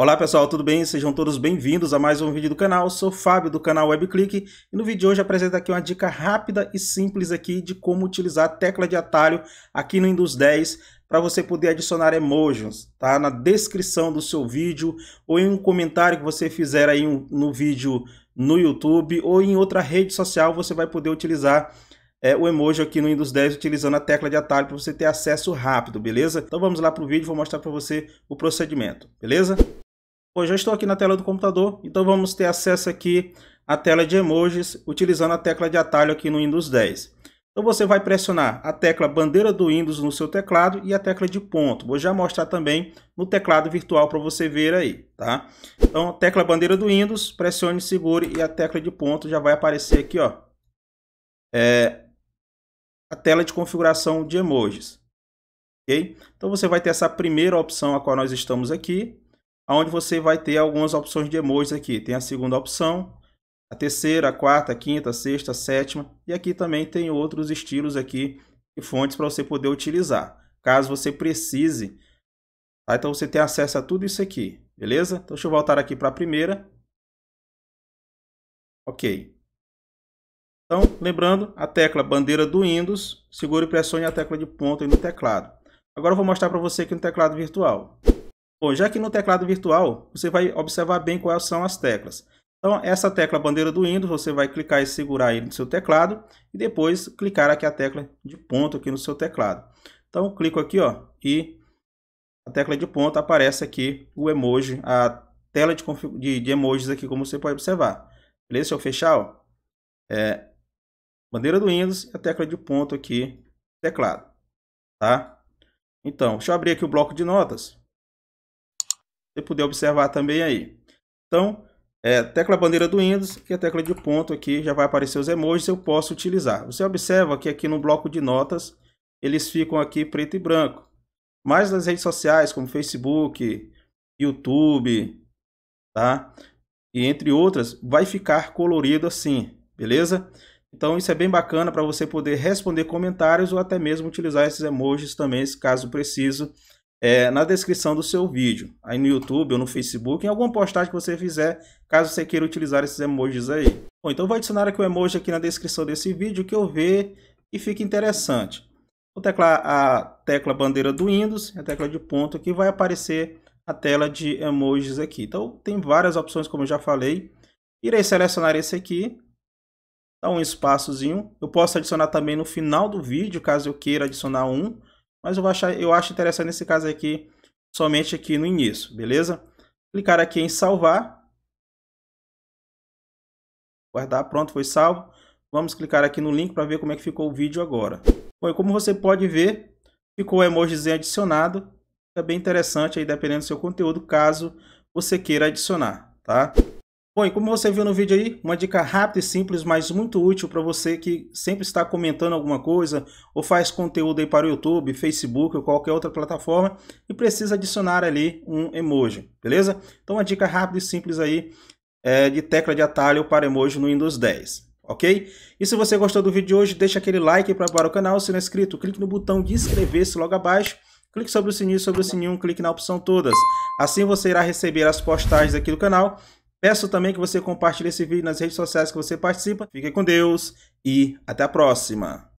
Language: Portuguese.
Olá pessoal, tudo bem? Sejam todos bem-vindos a mais um vídeo do canal. Eu sou Fábio do canal WebClick e no vídeo de hoje apresento aqui uma dica rápida e simples aqui de como utilizar a tecla de atalho aqui no Windows 10 para você poder adicionar emojis, tá? Na descrição do seu vídeo ou em um comentário que você fizer aí no vídeo no YouTube ou em outra rede social, você vai poder utilizar é o emoji aqui no Windows 10 utilizando a tecla de atalho para você ter acesso rápido, beleza? Então vamos lá para o vídeo, vou mostrar para você o procedimento, beleza? Pois já estou aqui na tela do computador, então vamos ter acesso aqui à tela de emojis utilizando a tecla de atalho aqui no Windows 10. Então você vai pressionar a tecla bandeira do Windows no seu teclado e a tecla de ponto. Vou já mostrar também no teclado virtual para você ver aí, tá? Então, tecla bandeira do Windows, pressione, segure e a tecla de ponto já vai aparecer aqui, ó. É, a tela de configuração de emojis. ok? Então você vai ter essa primeira opção a qual nós estamos aqui onde você vai ter algumas opções de emojis aqui. Tem a segunda opção, a terceira, a quarta, a quinta, a sexta, a sétima. E aqui também tem outros estilos aqui e fontes para você poder utilizar, caso você precise. Tá? Então você tem acesso a tudo isso aqui, beleza? Então deixa eu voltar aqui para a primeira. Ok. Então, lembrando, a tecla bandeira do Windows, segure e pressione a tecla de ponto no teclado. Agora eu vou mostrar para você aqui no teclado virtual. Bom, já que no teclado virtual, você vai observar bem quais são as teclas. Então, essa tecla bandeira do Windows, você vai clicar e segurar aí no seu teclado e depois clicar aqui a tecla de ponto aqui no seu teclado. Então, clico aqui ó, e a tecla de ponto aparece aqui o emoji, a tela de, de, de emojis aqui, como você pode observar. Beleza? Se eu fechar, ó, é, bandeira do Windows e a tecla de ponto aqui, teclado. Tá? Então, deixa eu abrir aqui o bloco de notas você puder observar também aí. Então, é, tecla bandeira do Windows e é a tecla de ponto aqui já vai aparecer os emojis, eu posso utilizar. Você observa que aqui no bloco de notas, eles ficam aqui preto e branco. Mas nas redes sociais, como Facebook, YouTube, tá? E entre outras, vai ficar colorido assim, beleza? Então isso é bem bacana para você poder responder comentários ou até mesmo utilizar esses emojis também, se caso preciso, é, na descrição do seu vídeo, aí no YouTube ou no Facebook, em alguma postagem que você fizer, caso você queira utilizar esses emojis aí. Bom, então vou adicionar aqui o um emoji aqui na descrição desse vídeo que eu ver e fica interessante. Vou teclar a tecla bandeira do Windows, a tecla de ponto aqui, vai aparecer a tela de emojis aqui. Então tem várias opções, como eu já falei. Irei selecionar esse aqui, dá um espaçozinho. Eu posso adicionar também no final do vídeo, caso eu queira adicionar um mas eu acho, eu acho interessante nesse caso aqui, somente aqui no início, beleza? Clicar aqui em salvar. Guardar, pronto, foi salvo. Vamos clicar aqui no link para ver como é que ficou o vídeo agora. Bom, como você pode ver, ficou o emojizinho adicionado. É bem interessante aí, dependendo do seu conteúdo, caso você queira adicionar, tá? Bom, e como você viu no vídeo aí, uma dica rápida e simples, mas muito útil para você que sempre está comentando alguma coisa ou faz conteúdo aí para o YouTube, Facebook ou qualquer outra plataforma e precisa adicionar ali um emoji, beleza? Então uma dica rápida e simples aí é, de tecla de atalho para emoji no Windows 10. Ok? E se você gostou do vídeo de hoje, deixa aquele like para o canal. Se não é inscrito, clique no botão de inscrever-se logo abaixo clique sobre o sininho, sobre o sininho, clique na opção todas. Assim você irá receber as postagens aqui do canal Peço também que você compartilhe esse vídeo nas redes sociais que você participa. Fique com Deus e até a próxima!